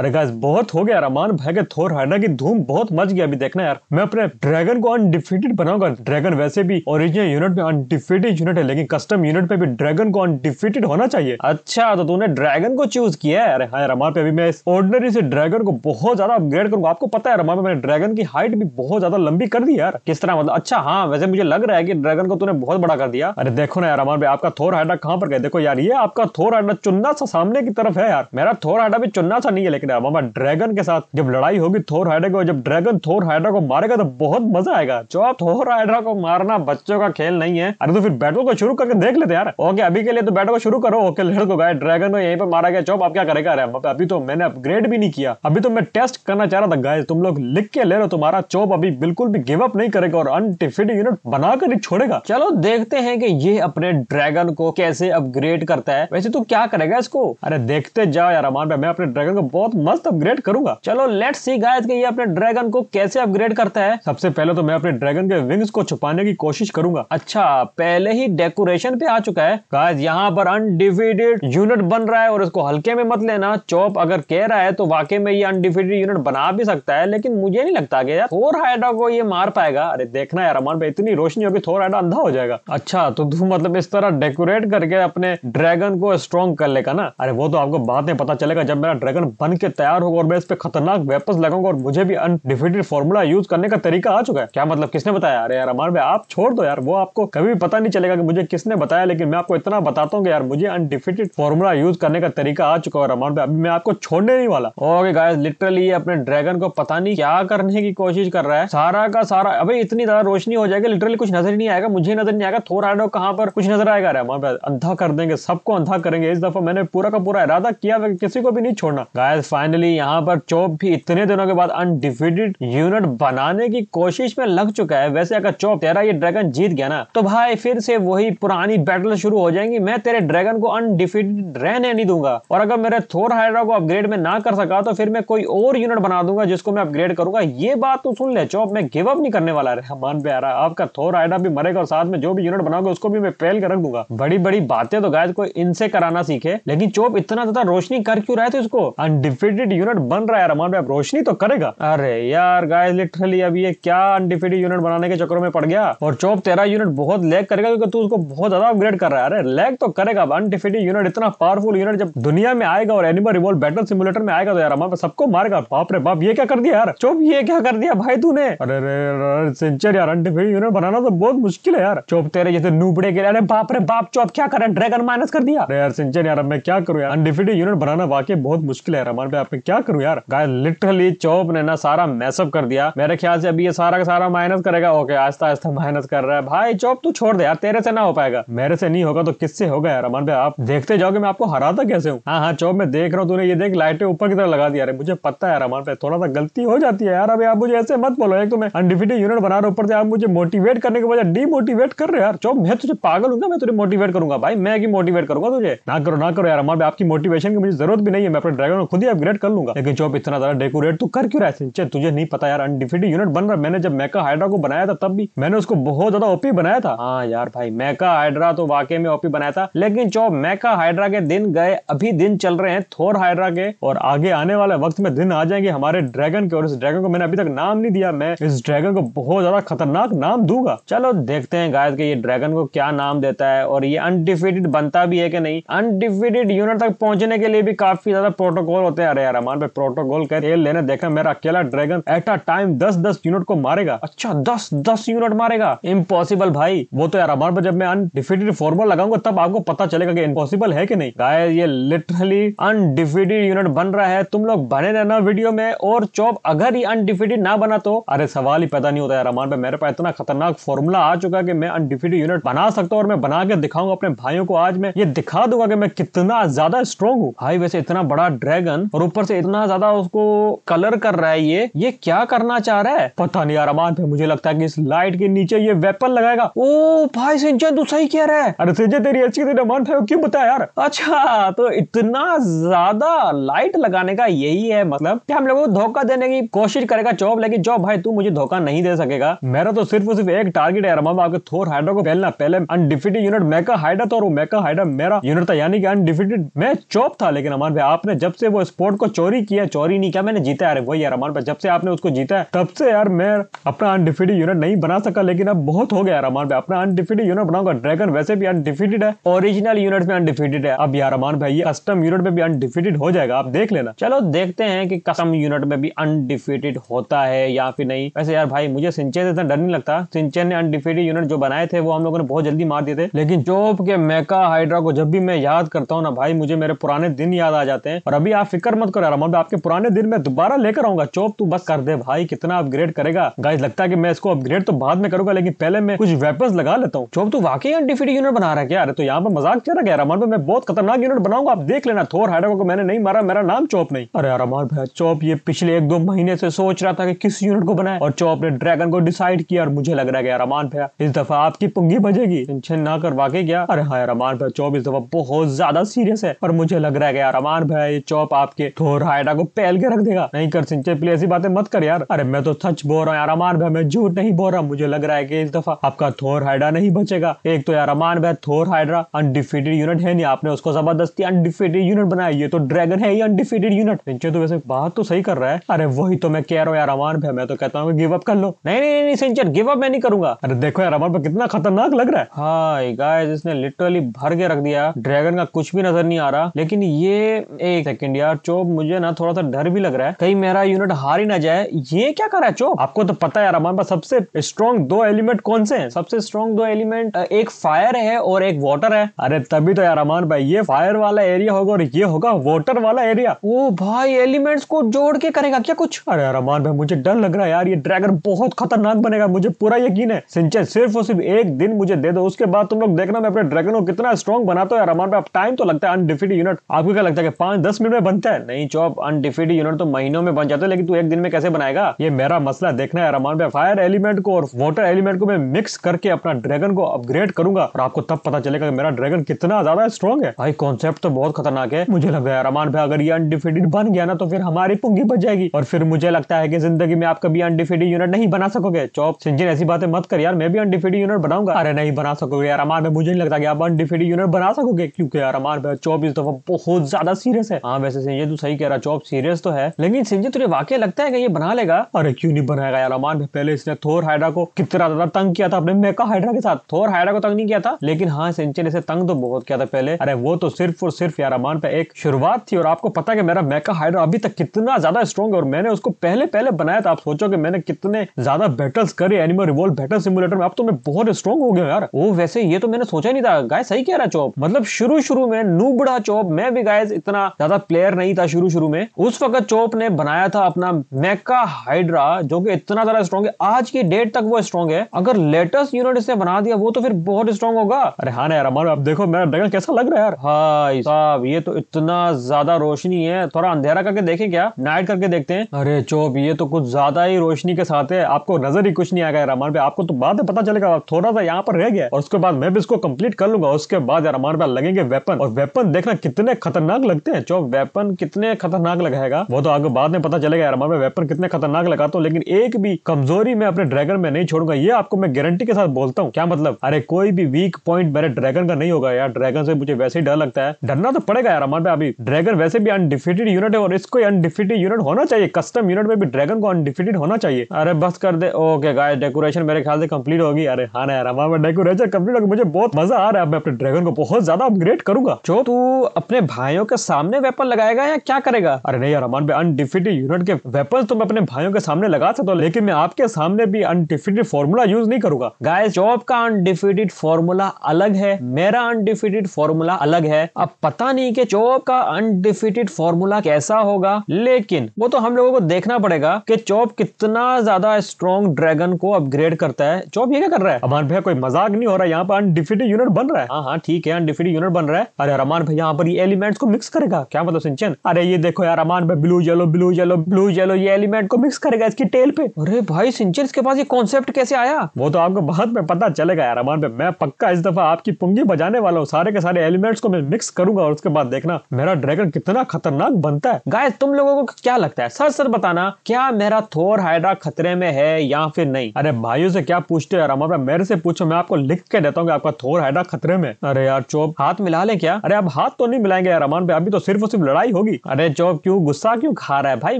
अरे गाइस बहुत हो गया रमान के थोर हाइडा की धूम बहुत मच गया अभी देखना यार मैं अपने ड्रैगन को अनडिफिटेड बनाऊंगा ड्रैगन वैसे भी ओरिजिनल यूनिट में अनडिफिटेड यूनिट है लेकिन कस्टम यूनिट पे भी ड्रैगन को अनडिफिटेड होना चाहिए अच्छा तो तूने ड्रैगन को चूज किया है अरे हाँ रमान पे अभी मैं ऑर्डनरी से ड्रैगन को बहुत ज्यादा अपग्रेड करूंगा आपको पता है रमान पे मैंने ड्रैगन की हाइट भी बहुत ज्यादा लंबी कर दी यार किस तरह मतलब अच्छा हाँ वैसे मुझे लग रहा है की ड्रैगन को तूने बहुत बड़ा कर दिया अरे देखो ना यार रमान पे आपका थोर हाइडा कहाँ पर गए देखो यार ये आपका थोर हाइडा चुन्ना सा सामने की तरफ है यार मेरा थोर हाइडा भी चुन्ना सा नहीं है लेकिन डायमामा ड्रैगन के साथ जब लड़ाई होगी थोर हाइड्रा को जब ड्रैगन थोर हाइड्रा को मारेगा तो बहुत मजा आएगा जो आप थोर हाइड्रा को मारना बच्चों का खेल नहीं है अरे तो फिर बैटल को शुरू करके देख लेते यार ओके अभी के लिए तो बैटल को शुरू करो ओके लड़को गाय ड्रैगन को यहीं पर मारा गया चौप आप क्या करेगा अरे अभी तो मैंने अपग्रेड भी नहीं किया अभी तो मैं टेस्ट करना चाह रहा था गाय तुम लोग लिख के ले रहे हो तुम्हारा चौप अभी बिल्कुल भी गिव अप नहीं करेगा और अनडिफिटेड यूनिट बनाकर ही छोड़ेगा चलो देखते हैं कि ये अपने ड्रैगन को कैसे अपग्रेड करता है वैसे तो क्या करेगा इसको अरे देखते जाओ यार अमान भाई मैं अपने ड्रैगन को बहुत मस्त अपग्रेड करूंगा चलो लेट्स सी गाइस कि ये अपने ड्रैगन को कैसे अपग्रेड करता है सबसे पहले तो मैं अपने ड्रैगन के विंग्स को छुपाने की कोशिश करूंगा अच्छा पहले ही डेकोरेशन पे आ चुका है गाइस यहाँ पर अनडिफिटेड यूनिट बन रहा है और इसको हल्के में मत लेना चौप अगर कह रहा है तो वाकई में ये अनडिफिटेड यूनिट बना भी सकता है लेकिन मुझे नहीं लगता कि यार थोर हाइडा को ये मार पाएगा अरे देखना यार अमन भाई इतनी रोशनी होगी थोर हाइडा अंधा हो जाएगा अच्छा तो तू मतलब इस तरह डेकोरेट करके अपने ड्रैगन को स्ट्रॉन्ग कर लेगा ना अरे वो तो आपको बाद में पता चलेगा जब मेरा ड्रैगन बन के से तैयार होगा और मैं इस पर खतरनाक वेपन लगाऊंगा और मुझे भी अनडिफिटेड फॉर्मूला यूज करने का तरीका आ चुका है क्या मतलब किसने बताया अरे यार अमर आप छोड़ दो यार वो आपको कभी भी पता नहीं चलेगा कि मुझे किसने बताया लेकिन मैं आपको इतना बताता हूँ यार मुझे अनडिफिटेड फॉर्मूला यूज करने का तरीका आ चुका है और अभी मैं आपको छोड़ने नहीं वाला ओके गाइस लिटरली अपने ड्रैगन को पता नहीं क्या करने की कोशिश कर रहा है सारा का सारा अभी इतनी ज्यादा रोशनी हो जाएगी लिटरली कुछ नजर नहीं आएगा मुझे नजर नहीं आएगा थोड़ा आडो कहाँ पर कुछ नजर आएगा अरे अमर भाई अंधा कर देंगे सबको अंधा करेंगे इस दफा मैंने पूरा का पूरा इरादा किया किसी को भी नहीं छोड़ना गायस फाइनली यहाँ पर चौप भी इतने दिनों के बाद अनडिफिटेड यूनिट बनाने की कोशिश में लग चुका है वैसे अगर चौप तेरा ये ड्रैगन जीत गया ना तो भाई फिर से वही पुरानी बैटल शुरू हो जाएंगी मैं तेरे ड्रैगन को अनडिफिटेड रहने नहीं दूंगा और अगर मेरे थोर हाइड्रा को अपग्रेड में ना कर सका तो फिर मैं कोई और यूनिट बना दूंगा जिसको मैं अपग्रेड करूंगा ये बात तो सुन ले चौप मैं गिव अप नहीं करने वाला रहमान हाँ, प्यारा आपका थोर हाइड्रा भी मरेगा और साथ में जो भी यूनिट बनाओगे उसको भी मैं पहल कर रख दूंगा बड़ी बड़ी बातें तो गायद कोई इनसे कराना सीखे लेकिन चौप इतना ज्यादा रोशनी कर क्यों रहा है उसको अनडिफिट अनडिफिटेड यूनिट बन रहा है रमान भाई रोशनी तो करेगा अरे यार गाइस लिटरली अब ये क्या अनडिफिटेड यूनिट बनाने के चक्कर में पड़ गया और चौप तेरा यूनिट बहुत लैग करेगा क्योंकि तू उसको बहुत ज्यादा अपग्रेड कर रहा है अरे लैग तो करेगा अब अनडिफिटेड यूनिट इतना पावरफुल यूनिट जब दुनिया में आएगा और एनिमल रिवॉल्व बैटल सिमुलेटर में आएगा तो यार रमान सबको मारेगा बाप रे बाप ये क्या कर दिया यार चौप ये क्या कर दिया भाई तूने अरे सेंचर यार अनडिफिटेड यूनिट बनाना तो बहुत मुश्किल है यार चौप तेरे जैसे नूबड़े के अरे बाप रे बाप चौप क्या करे ड्रैगन माइनस कर दिया अरे यार सेंचर यार मैं क्या करूं यार अनडिफिटेड यूनिट बनाना वाकई बहुत मुश्किल है रमान अबे पे आप क्या करूं यार गाइस लिटरली चौप ने ना सारा मैसअप कर दिया मेरे ख्याल से अभी ये सारा का सारा माइनस करेगा ओके आस्ता आस्ता माइनस कर रहा है भाई चौप तू छोड़ दे यार तेरे से ना हो पाएगा मेरे से नहीं होगा तो किससे होगा यार अमन भाई आप देखते जाओगे मैं आपको हराता कैसे हूँ हाँ हाँ चौप में देख रहा हूँ तूने ये देख लाइटें ऊपर की तरह लगा दिया मुझे पता है यार अमन भाई थोड़ा सा गलती हो जाती है यार अभी आप मुझे ऐसे मत बोलो एक तो मैं अनडिफिटेड यूनिट बना रहा ऊपर से आप मुझे मोटिवेट करने के बजाय डीमोटिवेट कर रहे यार चौप मैं तुझे पागल हूँ मैं तुझे मोटिवेट करूंगा भाई मैं मोटिवेट करूंगा तुझे ना करो ना करो यार अमन भाई आपकी मोटिवेशन की मुझे जरूरत भी नहीं है मैं अपने ड्राइवर को खुद ही अपग्रेड कर लूंगा लेकिन चौप इतना ज्यादा डेकोरेट तो कर क्यों रहा है तुझे नहीं पता यार अनडिफिटेड यूनिट बन रहा मैंने जब मैका हाइड्रा को बनाया था तब भी मैंने उसको बहुत ज्यादा ओपी बनाया था हाँ यार भाई मैका हाइड्रा तो वाकई में ओपी बनाया था लेकिन चौप मैका हाइड्रा के दिन गए अभी दिन चल रहे हैं थोर हाइड्रा के और आगे आने वाले वक्त में दिन आ जाएंगे हमारे ड्रैगन के और इस ड्रैगन को मैंने अभी तक नाम नहीं दिया मैं इस ड्रैगन को बहुत ज्यादा खतरनाक नाम दूंगा चलो देखते हैं गाय के ये ड्रैगन को क्या नाम देता है और ये अनडिफिटेड बनता भी है कि नहीं अनडिफिटेड यूनिट तक पहुंचने के लिए भी काफी ज्यादा प्रोटोकॉल होते हैं अरे यार अमान भाई प्रोटोकॉल कर खेल लेने देखा मेरा अकेला ड्रैगन एट अ टाइम दस दस यूनिट को मारेगा अच्छा दस दस यूनिट मारेगा इम्पॉसिबल भाई वो तो यार अमान पर जब मैं अनडिफिटेड फॉर्मल लगाऊंगा तब आपको पता चलेगा कि इम्पॉसिबल है कि नहीं गाय ये लिटरली अनडिफिटेड यूनिट बन रहा है तुम लोग बने रहना वीडियो में और चौब अगर ये अनडिफिटेड ना बना तो अरे सवाल ही पैदा नहीं होता यार अमान पे मेरे पास इतना खतरनाक फॉर्मूला आ चुका कि मैं अनडिफिटेड यूनिट बना सकता हूँ और मैं बना के दिखाऊंगा अपने भाइयों को आज मैं ये दिखा दूंगा कि मैं कितना ज्यादा स्ट्रॉन्ग हूँ भाई वैसे इतना बड़ा ड्रैगन और ऊपर से इतना ज्यादा उसको कलर कर रहा है ये ये क्या करना चाह रहा है पता नहीं यार अमान मुझे लगता है कि इस लाइट के नीचे ये वेपन लगाएगा ओ भाई सिंचन तू सही कह रहा है अरे सिंचन तेरी अच्छी तेरे अमान भाई क्यों बताया यार अच्छा तो इतना ज्यादा लाइट लगाने का यही है मतलब कि हम लोगों को धोखा देने की कोशिश करेगा जॉब लेकिन जॉब भाई तू मुझे धोखा नहीं दे सकेगा मेरा तो सिर्फ सिर्फ एक टारगेट है अरमान आपके थोर हाइड्रो को फैलना पहले अनडिफिटेड यूनिट मैका हाइड्रा तो और मेका हाइडा मेरा यूनिट था यानी कि अनडिफिटेड मैं चौप था लेकिन अमान भाई आपने जब से वो स्पोर्ट रिमोट को चोरी किया चोरी नहीं किया मैंने जीता अरे वही यार अमान भाई जब से आपने उसको जीता है तब से यार मैं अपना अनडिफिटेड यूनिट नहीं बना सका लेकिन अब बहुत हो गया यार अमान भाई अपना अनडिफिटेड यूनिट बनाऊंगा ड्रैगन वैसे भी अनडिफिटेड है ओरिजिनल यूनिट में अनडिफिटेड है अब यार अमान भाई ये कस्टम यूनिट में भी अनडिफिटेड हो जाएगा आप देख लेना चलो देखते हैं कि कस्टम यूनिट में भी अनडिफिटेड होता है या फिर नहीं वैसे यार भाई मुझे सिंचे से डर नहीं लगता सिंचे ने अनडिफिटेड यूनिट जो बनाए थे वो हम लोगों ने बहुत जल्दी मार दिए थे लेकिन जोब के मेका हाइड्रा को जब भी मैं याद करता हूँ ना भाई मुझे मेरे पुराने दिन याद आ जाते हैं और अभी आप फिक्र मत करो यार अमन मैं आपके पुराने दिन में दोबारा लेकर आऊंगा चौप तू बस कर दे भाई कितना अपग्रेड करेगा गाइज लगता है की मैं इसको अपग्रेड तो बाद में करूंगा लेकिन पहले मैं कुछ वेपन लगा लेता हूँ चौप तू वाकई अनडिफिटेड यूनिट बना रहा है यार तो यहाँ पर मजाक चल रहा है अमन मैं बहुत खतरनाक यूनिट बनाऊंगा आप देख लेना थोर हाइडो को मैंने नहीं मारा मेरा नाम चौप नहीं अरे यार अमन भाई चौप ये पिछले एक दो महीने से सोच रहा था कि किस यूनिट को बनाए और चौप ने ड्रैगन को डिसाइड किया और मुझे लग रहा है यार अमान भैया इस दफा आपकी पुंगी बजेगी टेंशन ना कर वाकई क्या अरे हाँ यार अमान भैया चौप इस दफा बहुत ज्यादा सीरियस है और मुझे लग रहा है यार अमान भैया ये चौप आपके के थोर हायडा को पहल के रख देगा नहीं कर सिंचे प्ले ऐसी बातें मत कर यार अरे मैं तो सच बोल रहा हूँ यार अमान भाई मैं झूठ नहीं बोल रहा मुझे लग रहा है की इस दफा आपका थोर हाइडा नहीं बचेगा एक तो यार अमान भाई थोर हाइड्रा अनडिफीटेड यूनिट है नहीं आपने उसको जबरदस्ती अनडिफीटेड यूनिट बनाया ये तो ड्रैगन है ही अनडिफीटेड यूनिट सिंचे तो वैसे बात तो सही कर रहा है अरे वही तो मैं कह रहा हूँ यार अमान भाई मैं तो कहता हूँ गिवअप कर लो नहीं नहीं नहीं सिंचर गिवअप मैं नहीं करूंगा अरे देखो यार अमान भाई कितना खतरनाक लग रहा है हाँ गाइस इसने लिटरली भर के रख दिया ड्रैगन का कुछ भी नजर नहीं आ रहा लेकिन ये एक सेकंड यार चो चोप मुझे ना थोड़ा सा डर भी लग रहा है कहीं मेरा यूनिट हार ही ना जाए ये क्या करा चोप आपको तो पता है हमारे पास सबसे स्ट्रॉन्ग दो एलिमेंट कौन से हैं सबसे स्ट्रॉन्ग दो एलिमेंट एक फायर है और एक वाटर है अरे तभी तो यार अमान भाई ये फायर वाला एरिया होगा और ये होगा वाटर वाला एरिया ओ भाई एलिमेंट्स को जोड़ के करेगा क्या कुछ अरे यार अमान भाई मुझे डर लग रहा है यार ये ड्रैगन बहुत खतरनाक बनेगा मुझे पूरा यकीन है सिंचे सिर्फ और सिर्फ एक दिन मुझे दे दो उसके बाद तुम लोग देखना मैं अपने ड्रैगन को कितना स्ट्रॉन्ग बनाता हूँ यार अमान भाई अब टाइम तो लगता है अनडिफिटेड यूनिट आपको क्या लगता है पांच दस मिनट में बनता है है नहीं चौप अनडिफिड यूनिट तो महीनों में बन जाते हैं लेकिन तू एक दिन में कैसे बनाएगा ये मेरा मसला देखना है रमान भाई फायर एलिमेंट को और वाटर एलिमेंट को मैं मिक्स करके अपना ड्रैगन को अपग्रेड करूंगा और आपको तब पता चलेगा कि मेरा ड्रैगन कितना ज्यादा स्ट्रॉन्ग है भाई कॉन्सेप्ट तो बहुत खतरनाक है मुझे लग रहा है रमान भाई अगर ये अनडिफिडेड बन गया ना तो फिर हमारी पुंगी बच जाएगी और फिर मुझे लगता है कि जिंदगी में आप कभी अनडिफिडेड यूनिट नहीं बना सकोगे चौप सिंजन ऐसी बातें मत कर यार मैं भी अनडिफिडेड यूनिट बनाऊंगा अरे नहीं बना सकोगे यार रमान भाई मुझे नहीं लगता कि आप अनडिफिडेड यूनिट बना सकोगे क्योंकि यार रमान भाई चौबीस दफा बहुत ज्यादा सीरियस है हाँ वैसे सिंजन तू सही कह रहा जॉब सीरियस तो है लेकिन सिंजी तुझे वाकई लगता है कि ये बना लेगा अरे क्यों नहीं बनाएगा यार अमान पहले इसने थोर हाइड्रा को कितना ज्यादा तंग किया था अपने मेका हाइड्रा के साथ थोर हाइड्रा को तंग नहीं किया था लेकिन हाँ सिंचे ने इसे तंग तो बहुत किया था पहले अरे वो तो सिर्फ और सिर्फ यार अमान पे एक शुरुआत थी और आपको पता है मेरा मेका हाइड्रा अभी तक कितना ज्यादा स्ट्रॉन्ग है और मैंने उसको पहले पहले बनाया था आप सोचो कि मैंने कितने ज्यादा बैटल्स करे एनिमल रिवॉल्व बैटल सिमुलेटर में अब तो मैं बहुत स्ट्रॉन्ग हो गया यार वो वैसे ये तो मैंने सोचा नहीं था गाय सही कह रहा चौप मतलब शुरू शुरू में नूबड़ा चौप मैं भी गाय इतना ज्यादा प्लेयर नहीं था शुरू शुरू में उस वक्त चोप ने बनाया था अपना मैका हाइड्रा जो कि इतना ज्यादा स्ट्रॉन्ग है आज की डेट तक वो स्ट्रॉन्ग है अगर लेटेस्ट यूनिट इसने बना दिया वो तो फिर बहुत स्ट्रॉन्ग होगा अरे हाँ यार अमर अब देखो मेरा ड्रैगन कैसा लग रहा है यार हाई साहब ये तो इतना ज्यादा रोशनी है थोड़ा अंधेरा करके देखे क्या नाइट करके देखते हैं अरे चोप ये तो कुछ ज्यादा ही रोशनी के साथ है आपको नजर ही कुछ नहीं आएगा यार अमर आपको तो बाद में पता चलेगा थोड़ा सा यहाँ पर रह गया और उसके बाद मैं भी इसको कंप्लीट कर लूंगा उसके बाद यार हमारे लगेंगे वेपन और वेपन देखना कितने खतरनाक लगते हैं चोप वेपन कितने खतरनाक लगाएगा वो तो आगे बाद में पता चलेगा यार मैं वेपन कितने खतरनाक लगाता तो, हूँ लेकिन एक भी कमजोरी मैं अपने ड्रैगन में नहीं छोड़ूंगा ये आपको मैं गारंटी के साथ बोलता हूँ क्या मतलब अरे कोई भी वीक पॉइंट मेरे ड्रैगन का नहीं होगा यार ड्रैगन से मुझे वैसे ही डर लगता है डरना तो पड़ेगा यार हमारे अभी ड्रैगन वैसे भी अनडिफिटेड यूनिट है और इसको अनडिफिटेड यूनिट होना चाहिए कस्टम यूनिट में भी ड्रैगन को अनडिफिटेड होना चाहिए अरे बस कर दे ओके गाय डेकोरेशन मेरे ख्याल से कंप्लीट होगी अरे हाँ यार हमारे डेकोरेशन कंप्लीट होगी मुझे बहुत मजा आ रहा है मैं अपने ड्रैगन को बहुत ज्यादा अपग्रेड करूंगा जो तू अपने भाइयों के सामने वेपन लगाएगा या है क्या करेगा अरे नहीं यार अमान भाई अनडिफिटेड यूनिट के वेपन तो मैं अपने भाइयों के सामने लगा सकता हूँ लेकिन मैं आपके सामने भी अनडिफिटेड फॉर्मूला यूज नहीं करूंगा गाय जॉब का अनडिफिटेड फॉर्मूला अलग है मेरा अनडिफिटेड फॉर्मूला अलग है अब पता नहीं की चौब का अनडिफिटेड फॉर्मूला कैसा होगा लेकिन वो तो हम लोगों को देखना पड़ेगा कि चौब कितना ज्यादा स्ट्रॉन्ग ड्रैगन को अपग्रेड करता है चौब ये क्या कर रहा है अमान भैया कोई मजाक नहीं हो रहा है यहाँ पर अनडिफिटेड यूनिट बन रहा है हाँ हाँ ठीक है अनडिफिटेड यूनिट बन रहा है अरे अमान भैया यहाँ पर ये एलिमेंट्स को मिक्स करेगा क्या मतलब सिंचन अरे ये देखो यार अमान भाई blue yellow blue yellow blue yellow ये एलिमेंट को मिक्स करेगा इसकी टेल पे अरे भाई सिंचर के पास ये कॉन्सेप्ट कैसे आया वो तो आपको बाद में पता चलेगा यार अमान भाई मैं पक्का इस दफा आपकी पुंगी बजाने वाला हूँ सारे के सारे एलिमेंट्स को मैं मिक्स करूंगा और उसके बाद देखना मेरा ड्रैगन कितना खतरनाक बनता है गाय तुम लोगों को क्या लगता है सर सर बताना क्या मेरा थोर हाइड्रा खतरे में है या फिर नहीं अरे भाइयों से क्या पूछते हो यार मेरे से पूछो मैं आपको लिख के देता हूँ आपका थोर हाइड्रा खतरे में अरे यार चोप हाथ मिला ले क्या अरे आप हाथ तो नहीं मिलाएंगे यार अमान भाई अभी तो सिर्फ और सिर्फ लड़ाई होगी मेरी अरे जो क्यों गुस्सा क्यों खा रहा है भाई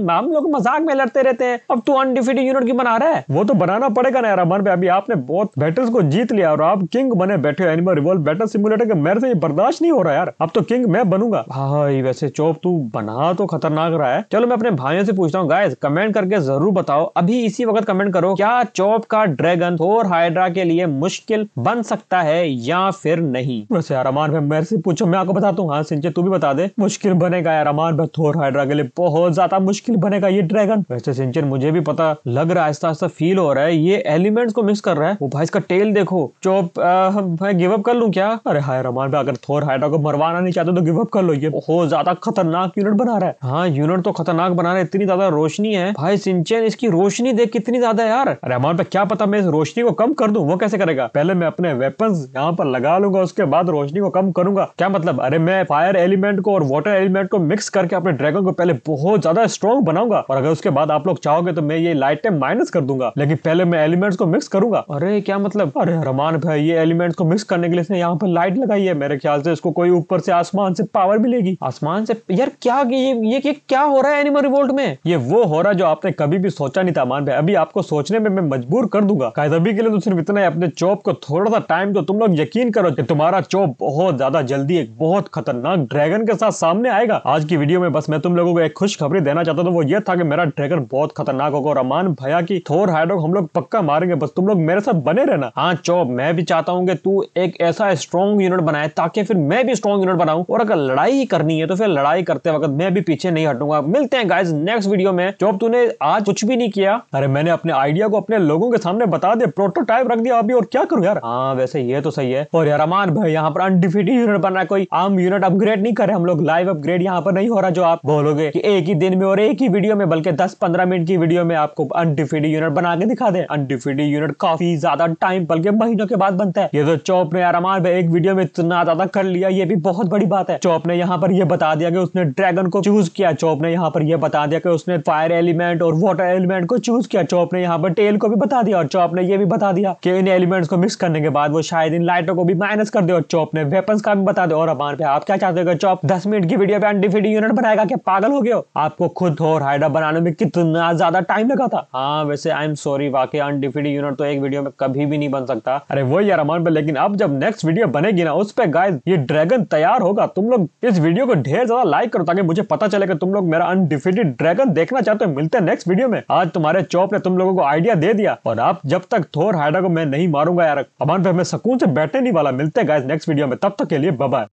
हम लोग मजाक में लड़ते रहते हैं अब तू अनडिफिटेड यूनिट की बना रहा है वो तो बनाना पड़ेगा ना यार अमन पे अभी आपने बहुत बैटल्स को जीत लिया और आप किंग बने बैठे एनिमल रिवॉल्व बैटल सिमुलेटर के मेरे से बर्दाश्त नहीं हो रहा यार अब तो किंग मैं बनूंगा भाई वैसे चौप तू बना तो खतरनाक रहा है चलो मैं अपने भाइयों से पूछता हूँ गायस कमेंट करके जरूर बताओ अभी इसी वक्त कमेंट करो क्या चौप का ड्रैगन थोर हाइड्रा के लिए मुश्किल बन सकता है या फिर नहीं वैसे यार अमान भाई मेरे से पूछो मैं आपको बताता हूँ हाँ सिंचे तू भी बता दे मुश्किल बनेगा यार अमान बार में थोर हाइड्रा के लिए बहुत ज्यादा मुश्किल बनेगा ये ड्रैगन वैसे सिंचन मुझे भी पता लग रहा है आता आहिस्ता फील हो रहा है ये एलिमेंट्स को मिक्स कर रहा है वो भाई इसका टेल देखो जो मैं गिव अप कर लू क्या अरे हाय रमान भाई अगर थोर हाइड्रा को मरवाना नहीं चाहते तो गिव अप कर लो ये बहुत ज्यादा खतरनाक यूनिट बना रहा है हाँ यूनिट तो खतरनाक बना रहा है इतनी ज्यादा रोशनी है भाई सिंचन इसकी रोशनी देख कितनी ज्यादा है यार अरे हमारे क्या पता मैं इस रोशनी को कम कर दू वो कैसे करेगा पहले मैं अपने वेपन यहाँ पर लगा लूंगा उसके बाद रोशनी को कम करूंगा क्या मतलब अरे मैं फायर एलिमेंट को और वाटर एलिमेंट को मिक्स करके अपने ड्रैगन को पहले बहुत ज्यादा स्ट्रॉन्ग बनाऊंगा और अगर उसके बाद आप लोग चाहोगे तो मैं ये लाइट टाइम माइनस कर दूंगा लेकिन पहले मैं एलिमेंट्स को मिक्स करूंगा अरे क्या मतलब अरे रमान भाई ये एलिमेंट्स को मिक्स करने के लिए यहाँ पर लाइट लगाई है मेरे ख्याल से इसको कोई ऊपर से आसमान से पावर मिलेगी आसमान से यार क्या ये ये, क्या हो रहा है एनिमल रिवोल्ट में ये वो हो रहा है जो आपने कभी भी सोचा नहीं था मान भाई अभी आपको सोचने में मैं मजबूर कर दूंगा शायद के लिए तो सिर्फ इतना ही अपने चौप को थोड़ा सा टाइम दो तुम लोग यकीन करो कि तुम्हारा चौप बहुत ज्यादा जल्दी एक बहुत खतरनाक ड्रैगन के साथ सामने आएगा आज की की वीडियो में बस मैं तुम लोगों को एक खुश खबरी देना चाहता था तो वो ये था कि मेरा ड्रैगन बहुत खतरनाक होगा और अमान भैया की थोर हाइड्रोक हम लोग पक्का मारेंगे बस तुम लोग मेरे साथ बने रहना हाँ चौब मैं भी चाहता हूँ कि तू एक ऐसा स्ट्रॉन्ग यूनिट बनाए ताकि फिर मैं भी स्ट्रॉन्ग यूनिट बनाऊ और अगर लड़ाई ही करनी है तो फिर लड़ाई करते वक्त मैं भी पीछे नहीं हटूंगा मिलते हैं गाइज नेक्स्ट वीडियो में जॉब तूने आज कुछ भी नहीं किया अरे मैंने अपने आइडिया को अपने लोगों के सामने बता दिया प्रोटोटाइप रख दिया अभी और क्या करूँ यार हाँ वैसे ये तो सही है और यार अमान भाई यहाँ पर अनडिफिटेड यूनिट बना कोई आम यूनिट अपग्रेड नहीं करे हम लोग लाइव अपग्रेड यहाँ पर नहीं नहीं हो रहा जो आप बोलोगे कि एक ही दिन में और एक ही वीडियो में बल्कि 10-15 मिनट की वीडियो में आपको अनडिफिड यूनिट बना के दिखा दे अनडिफिड यूनिट काफी ज्यादा टाइम बल्कि महीनों के बाद बनता है ये तो चौप ने अरमान एक वीडियो में इतना ज्यादा कर लिया ये भी बहुत बड़ी बात है चौप ने यहाँ पर यह बता दिया कि उसने ड्रैगन को चूज किया चौप ने यहाँ पर यह बता दिया कि उसने फायर एलिमेंट और वाटर एलिमेंट को चूज किया चौप ने यहाँ पर टेल को भी बता दिया और चौप ने यह भी बता दिया कि इन एलिमेंट्स को मिक्स करने के बाद वो शायद इन लाइटों को भी माइनस कर दे और चौप ने वेपन का भी बता दे और अमान पे आप क्या चाहते हो चौप दस मिनट की वीडियो पे अनडिफिड यूनिट पर बनाएगा क्या पागल हो गए हो आपको खुद और हाइड्रा बनाने में कितना ज्यादा टाइम लगा था हाँ वैसे आई एम सॉरी वाकई अनडिफिटेड यूनिट तो एक वीडियो में कभी भी नहीं बन सकता अरे वो यार अमान पर लेकिन अब जब नेक्स्ट वीडियो बनेगी ना उस पर गाय ये ड्रैगन तैयार होगा तुम लोग इस वीडियो को ढेर ज्यादा लाइक करो ताकि मुझे पता चले कि तुम लोग मेरा अनडिफिटेड ड्रैगन देखना चाहते हो मिलते हैं नेक्स्ट वीडियो में आज तुम्हारे चौप ने तुम लोगों को आइडिया दे दिया और आप जब तक थोर हाइडा को मैं नहीं मारूंगा यार अमान पे मैं सुकून से बैठने नहीं वाला मिलते गाय नेक्स्ट वीडियो में तब तक के लिए बबा